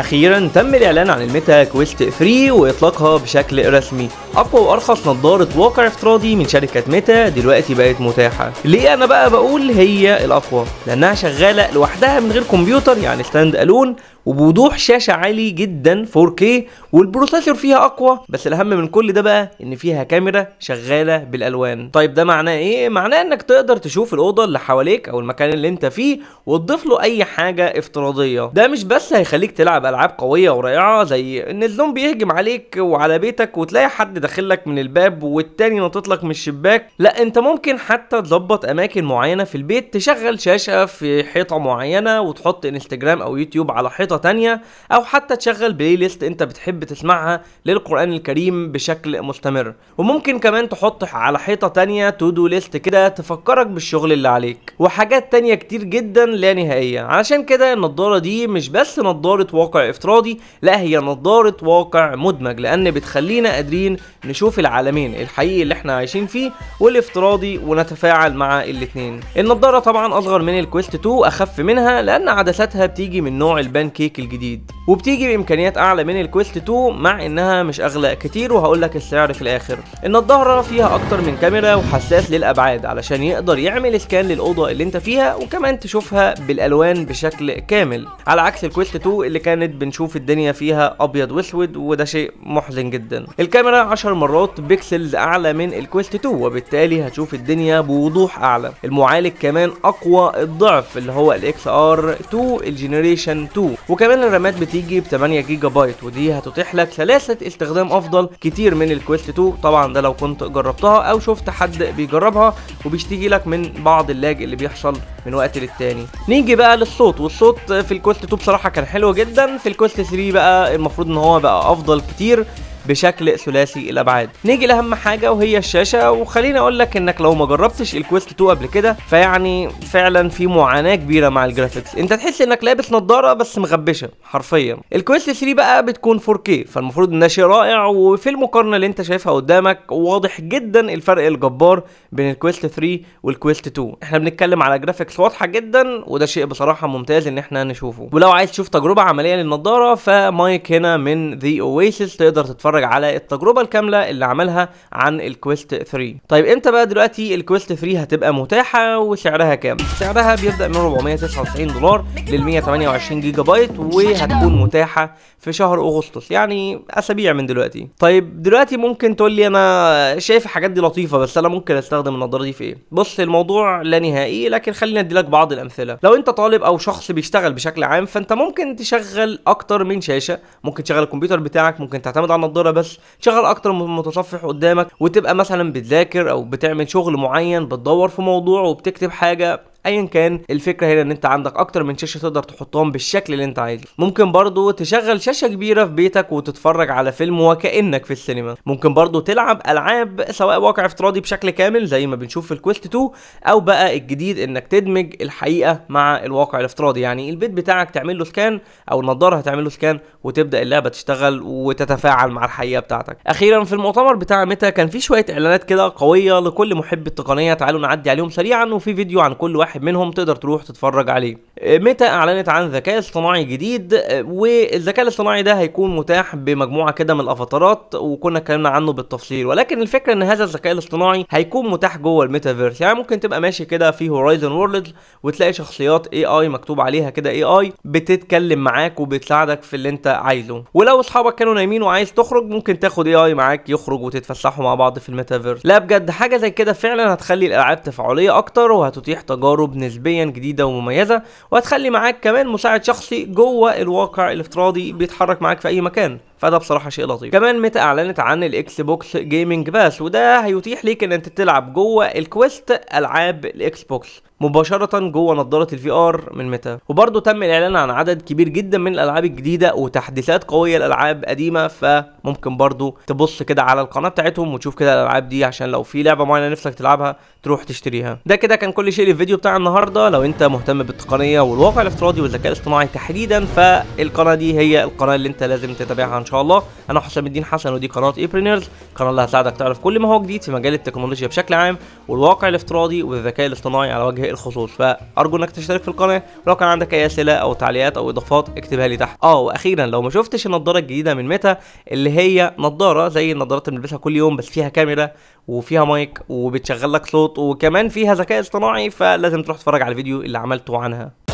أخيرا تم الإعلان عن الميتا كويست 3 وإطلاقها بشكل رسمي أقوى وأرخص نظارة واقع افتراضي من شركة ميتا دلوقتي بقت متاحة ليه أنا بقى بقول هي الأقوى لأنها شغالة لوحدها من غير كمبيوتر يعني ستاند ألون وبوضوح شاشة عالي جدا 4K والبروسيسور فيها أقوى بس الأهم من كل ده بقى إن فيها كاميرا شغالة بالألوان طيب ده معناه إيه؟ معناه إنك تقدر تشوف الأوضة اللي حواليك أو المكان اللي أنت فيه وتضيف له أي حاجة افتراضية ده مش بس هيخليك تلعب العاب قويه ورائعه زي ان الزومبي يهجم عليك وعلى بيتك وتلاقي حد داخلك من الباب والتاني ناطط لك من الشباك لا انت ممكن حتى تظبط اماكن معينه في البيت تشغل شاشه في حيطه معينه وتحط انستجرام او يوتيوب على حيطه تانية او حتى تشغل بلاي ليست انت بتحب تسمعها للقران الكريم بشكل مستمر وممكن كمان تحط على حيطه تانية تو دو ليست كده تفكرك بالشغل اللي عليك وحاجات تانية كتير جدا لا نهائيه علشان كده النضاره دي مش بس نضاره واقع افتراضي لا هي نظاره واقع مدمج لان بتخلينا قادرين نشوف العالمين الحقيقي اللي احنا عايشين فيه والافتراضي ونتفاعل مع الاثنين النظاره طبعا اصغر من الكويست 2 اخف منها لان عدساتها بتيجي من نوع البان كيك الجديد وبتيجي بامكانيات اعلى من الكويست 2 مع انها مش اغلى كتير وهقول لك السعر في الاخر النظاره فيها اكتر من كاميرا وحساس للابعاد علشان يقدر يعمل سكان للاوضه اللي انت فيها وكمان تشوفها بالالوان بشكل كامل على عكس الكويست 2 اللي كان كانت بنشوف الدنيا فيها ابيض واسود وده شيء محزن جدا الكاميرا 10 مرات بيكسلز اعلى من الكويست 2 وبالتالي هتشوف الدنيا بوضوح اعلى المعالج كمان اقوى الضعف اللي هو الاكس ار 2 الجنريشن 2 وكمان الرامات بتيجي ب 8 جيجا بايت ودي هتتيح لك سلاسه استخدام افضل كتير من الكويست 2 طبعا ده لو كنت جربتها او شفت حد بيجربها وبيشتكي لك من بعض اللاج اللي بيحصل من وقت للتاني نيجي بقى للصوت والصوت في الكويست 2 بصراحه كان حلو جدا في الكوست 3 بقى المفروض ان هو بقى افضل كتير بشكل ثلاثي الابعاد نيجي لاهم حاجه وهي الشاشه وخليني اقول لك انك لو ما جربتش الكويست 2 قبل كده فيعني فعلا في معاناه كبيره مع الجرافيكس انت تحس انك لابس نظاره بس مغبشه حرفيا الكويست 3 بقى بتكون 4K فالمفروض انها شيء رائع وفي المقارنه اللي انت شايفها قدامك واضح جدا الفرق الجبار بين الكويست 3 والكويست 2 احنا بنتكلم على جرافيكس واضحه جدا وده شيء بصراحه ممتاز ان احنا نشوفه ولو عايز تشوف تجربه عمليه للنظاره فمايك هنا من ذا اويسس تقدر تتفرج تتفرج على التجربه الكامله اللي عملها عن الكويست 3 طيب امتى بقى دلوقتي الكويست 3 هتبقى متاحه وسعرها كام سعرها بيبدا من 499 دولار لل 128 جيجا بايت وهتكون متاحه في شهر اغسطس يعني اسابيع من دلوقتي طيب دلوقتي ممكن تقول لي انا شايف الحاجات دي لطيفه بس انا ممكن استخدم النضاره دي في ايه بص الموضوع لا نهائي لكن خلينا ادي لك بعض الامثله لو انت طالب او شخص بيشتغل بشكل عام فانت ممكن تشغل اكتر من شاشه ممكن تشغل الكمبيوتر بتاعك ممكن تعتمد على النضاره فتره بس شغل اكتر من متصفح قدامك وتبقى مثلا بتذاكر او بتعمل شغل معين بتدور في موضوع وبتكتب حاجه ايا كان الفكره هنا ان انت عندك اكتر من شاشه تقدر تحطهم بالشكل اللي انت عايزه ممكن برضو تشغل شاشه كبيره في بيتك وتتفرج على فيلم وكانك في السينما ممكن برضو تلعب العاب سواء واقع افتراضي بشكل كامل زي ما بنشوف في الكويست 2 او بقى الجديد انك تدمج الحقيقه مع الواقع الافتراضي يعني البيت بتاعك تعمل له سكان او النضاره هتعمل له سكان وتبدا اللعبه تشتغل وتتفاعل مع الحقيقه بتاعتك اخيرا في المؤتمر بتاع ميتا كان في شويه اعلانات كده قويه لكل محب التقنيه تعالوا نعدي عليهم سريعا وفي فيديو عن كل واحد واحد منهم تقدر تروح تتفرج عليه ميتا اعلنت عن ذكاء اصطناعي جديد والذكاء الاصطناعي ده هيكون متاح بمجموعه كده من الافاتارات وكنا اتكلمنا عنه بالتفصيل ولكن الفكره ان هذا الذكاء الاصطناعي هيكون متاح جوه الميتافيرس يعني ممكن تبقى ماشي كده في هورايزن وورلد وتلاقي شخصيات اي اي مكتوب عليها كده اي اي بتتكلم معاك وبتساعدك في اللي انت عايزه ولو اصحابك كانوا نايمين وعايز تخرج ممكن تاخد اي اي معاك يخرج وتتفسحوا مع بعض في الميتافيرس لا بجد حاجه زي كده فعلا هتخلي الالعاب تفاعليه اكتر وهتتيح تجارب تجارب نسبيا جديده ومميزه وهتخلي معاك كمان مساعد شخصي جوه الواقع الافتراضي بيتحرك معاك في اي مكان فده بصراحه شيء لطيف كمان ميتا اعلنت عن الاكس بوكس جيمنج باس وده هيتيح ليك ان انت تلعب جوه الكويست العاب الاكس بوكس مباشره جوه نظاره الفي ار من ميتا وبرضه تم الاعلان عن عدد كبير جدا من الالعاب الجديده وتحديثات قويه لالعاب قديمه فممكن برضه تبص كده على القناه بتاعتهم وتشوف كده الالعاب دي عشان لو في لعبه معينه نفسك تلعبها تروح تشتريها ده كده كان كل شيء للفيديو بتاع النهارده لو انت مهتم بالتقنيه والواقع الافتراضي والذكاء الاصطناعي تحديدا فالقناه دي هي القناه اللي انت لازم تتابعها ان شاء الله انا حسام الدين حسن ودي قناه ايبرينيرز القناه اللي هتساعدك تعرف كل ما هو جديد في مجال التكنولوجيا بشكل عام والواقع الافتراضي والذكاء الاصطناعي على وجه بشيء الخصوص فارجو انك تشترك في القناه ولو كان عندك اي اسئله او تعليقات او اضافات اكتبها لي تحت اه واخيرا لو ما شفتش النضاره الجديده من ميتا اللي هي نضاره زي النضارات اللي بنلبسها كل يوم بس فيها كاميرا وفيها مايك وبتشغل لك صوت وكمان فيها ذكاء اصطناعي فلازم تروح تتفرج على الفيديو اللي عملته عنها